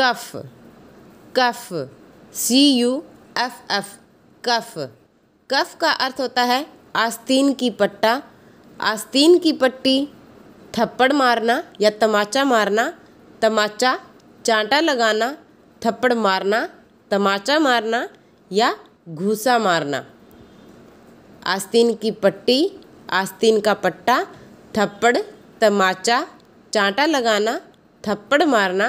कफ cuff C U F F cuff cuff का अर्थ होता है आस्तीन की पट्टा आस्तीन की पट्टी थप्पड़ मारना या तमाचा मारना तमाचा चांटा लगाना थप्पड़ मारना तमाचा मारना या घूसा मारना आस्तीन की पट्टी आस्तीन का पट्टा थप्पड़ तमाचा चांटा लगाना थप्पड़ मारना